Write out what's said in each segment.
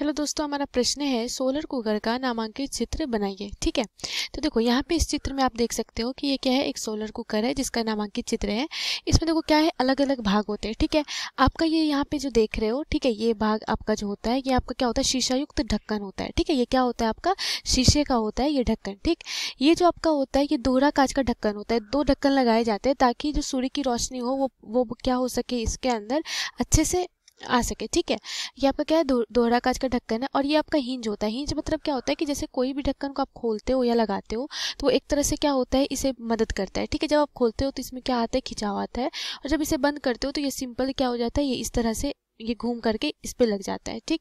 hello दोस्तों हमारा प्रश्न है सोलर कुकर का नामांकित चित्र बनाइए ठीक है तो देखो यहाँ पे इस चित्र में आप देख सकते हो कि ये क्या है एक सोलर कुकर है जिसका नामांकित चित्र है इसमें देखो क्या है अलग अलग भाग होते हैं ठीक है आपका ये यहाँ पे जो देख रहे हो ठीक है ये भाग आपका जो होता है ये आपका क्या होता है शीशायुक्त ढक्कन होता है ठीक है ये क्या होता है आपका शीशे का होता है ये ढक्कन ठीक ये जो आपका होता है ये दोहरा काच का ढक्कन होता है दो ढक्कन लगाए जाते हैं ताकि जो सूर्य की रोशनी हो वो वो क्या हो सके इसके अंदर अच्छे से आ सके ठीक है ये आपका क्या है दो, दोहरा काज का ढक्कन है और ये आपका हिंज होता है हिंज मतलब क्या होता है कि जैसे कोई भी ढक्कन को आप खोलते हो या लगाते हो तो वो एक तरह से क्या होता है इसे मदद करता है ठीक है जब आप खोलते हो तो इसमें क्या आता है खिंचाव आता है और जब इसे बंद करते हो तो ये सिंपल क्या हो जाता है ये इस तरह से ये घूम करके इस पर लग जाता है ठीक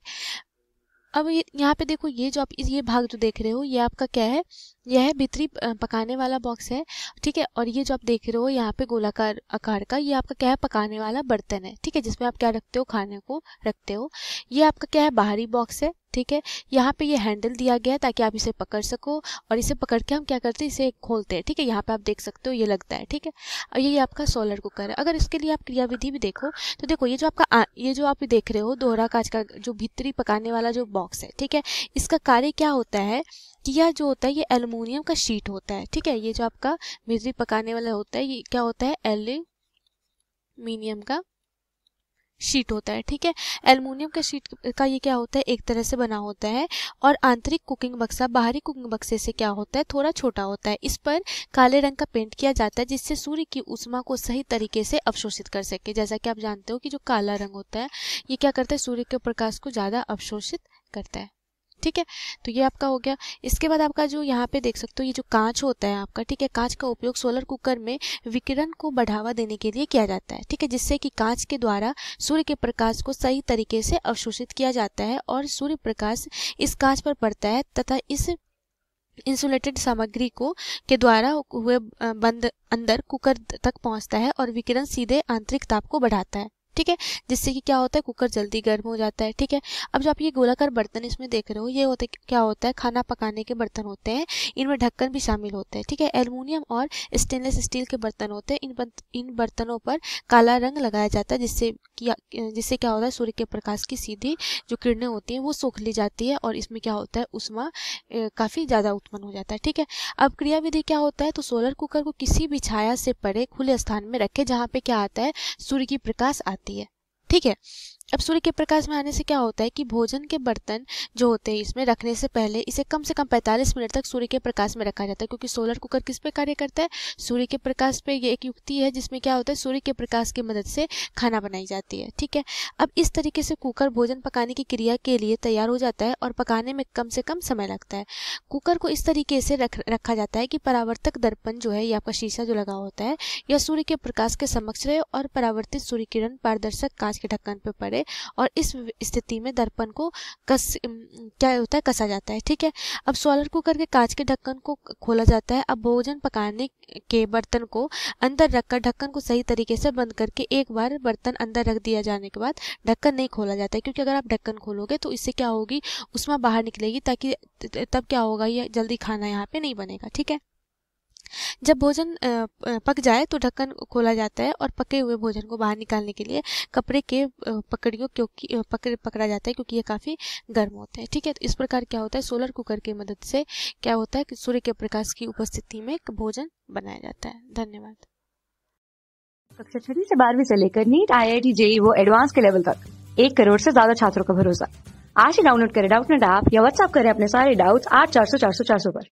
अब ये यहाँ पे देखो ये जो आप ये भाग जो देख रहे हो ये आपका क्या है यह है भित्री पकाने वाला बॉक्स है ठीक है और ये जो आप देख रहे हो यहाँ पे गोलाकार आकार का ये आपका क्या है पकाने वाला बर्तन है ठीक है जिसमें आप क्या रखते हो खाने को रखते हो ये आपका क्या है बाहरी बॉक्स है ठीक है यहाँ पे ये हैंडल दिया गया है ताकि आप इसे पकड़ सको और इसे पकड़ के हम क्या करते हैं इसे खोलते हैं ठीक है यहाँ पे आप देख सकते हो ये लगता है ठीक है और ये आपका सोलर कुकर है अगर इसके लिए आप क्रियाविधि भी देखो तो देखो ये जो आपका ये जो आप देख रहे हो दोहरा काज का जो भित्री पकाने वाला जो बॉक्स है ठीक है इसका कार्य क्या होता है कि यह जो होता है ये एलुमिनियम का शीट होता है ठीक है ये जो आपका भीतरी पकाने वाला होता है ये क्या होता है एल्यूमिनियम का शीट होता है ठीक है एलमोनियम का शीट का ये क्या होता है एक तरह से बना होता है और आंतरिक कुकिंग बक्सा बाहरी कुकिंग बक्से से क्या होता है थोड़ा छोटा होता है इस पर काले रंग का पेंट किया जाता है जिससे सूर्य की उष्मा को सही तरीके से अवशोषित कर सके जैसा कि आप जानते हो कि जो काला रंग होता है ये क्या करता है सूर्य के प्रकाश को ज़्यादा अवशोषित करता है ठीक है तो ये आपका हो गया इसके बाद आपका जो यहाँ पे देख सकते हो ये जो कांच होता है आपका ठीक है कांच का उपयोग सोलर कुकर में विकिरण को बढ़ावा देने के लिए किया जाता है ठीक है जिससे कि कांच के द्वारा सूर्य के प्रकाश को सही तरीके से अवशोषित किया जाता है और सूर्य प्रकाश इस कांच पर पड़ता है तथा इस इंसुलेटेड सामग्री को के द्वारा हुए बंद अंदर कुकर तक पहुंचता है और विकिरण सीधे आंतरिक ताप को बढ़ाता है ठीक है जिससे कि क्या होता है कुकर जल्दी गर्म हो जाता है ठीक है अब जो आप ये गोलाकार बर्तन इसमें देख रहे हो ये होते क्या होता है खाना पकाने के बर्तन होते हैं इनमें ढक्कन भी शामिल होते हैं ठीक है एलुमिनियम और स्टेनलेस स्टील के बर्तन होते हैं इन इन बर्तनों पर काला रंग लगाया जाता है जिससे जिससे क्या होता है सूर्य के प्रकाश की सीधी जो किरणें होती हैं वो सोख ली जाती है और इसमें क्या होता है उसमा काफ़ी ज़्यादा उत्पन्न हो जाता है ठीक है अब क्रियाविधि क्या होता है तो सोलर कुकर को किसी भी छाया से परे खुले स्थान में रखें जहाँ पे क्या आता है सूर्य की प्रकाश आती है जाती है ठीक है अब सूर्य के प्रकाश में आने से क्या होता है कि भोजन के बर्तन जो होते हैं इसमें रखने से पहले इसे कम से कम 45 मिनट तक सूर्य के प्रकाश में रखा जाता है क्योंकि सोलर कुकर किस पे कार्य करता है सूर्य के प्रकाश पे ये एक युक्ति है जिसमें क्या होता है सूर्य के प्रकाश की मदद से खाना बनाई जाती है ठीक है अब इस तरीके से कुकर भोजन पकाने की क्रिया के लिए तैयार हो जाता है और पकाने में कम से कम समय लगता है कुकर को इस तरीके से रख रखा जाता है कि परावर्तक दर्पण जो है या आपका शीशा जो लगा होता है यह सूर्य के प्रकाश के समक्ष रहे और परावर्तित सूर्य किरण पारदर्शक कांच के ढक्कन पर पड़े और इस स्थिति में दर्पण को कस क्या होता है कसा जाता है ठीक है अब सोलर कुकर के कांच के ढक्कन को खोला जाता है अब भोजन पकाने के बर्तन को अंदर रखकर ढक्कन को सही तरीके से बंद करके एक बार बर्तन अंदर रख दिया जाने के बाद ढक्कन नहीं खोला जाता है क्योंकि अगर आप ढक्कन खोलोगे तो इससे क्या होगी उसमें बाहर निकलेगी ताकि तब क्या होगा ये जल्दी खाना यहाँ पे नहीं बनेगा ठीक है जब भोजन पक जाए तो ढक्कन खोला जाता है और पके हुए भोजन को बाहर निकालने के लिए कपड़े के पकड़ियों क्योंकि पकड़ पकड़ा जाता है क्योंकि ये काफ़ी गर्म होते हैं ठीक है तो इस प्रकार क्या होता है सोलर कुकर की मदद से क्या होता है कि सूर्य के प्रकाश की उपस्थिति में भोजन बनाया जाता है धन्यवाद कक्षा छठी से बारहवीं से लेकर NEET I I T JEE वो एडवांस के लेवल तक एक करोड़ से ज्यादा छात्रों का भरोसा आज ही डाउनलोड करें डाउट नेट ऐप या व्हाट्सएप करें अपने सारे डाउट्स आठ चार सौ चार सौ चार सौ पर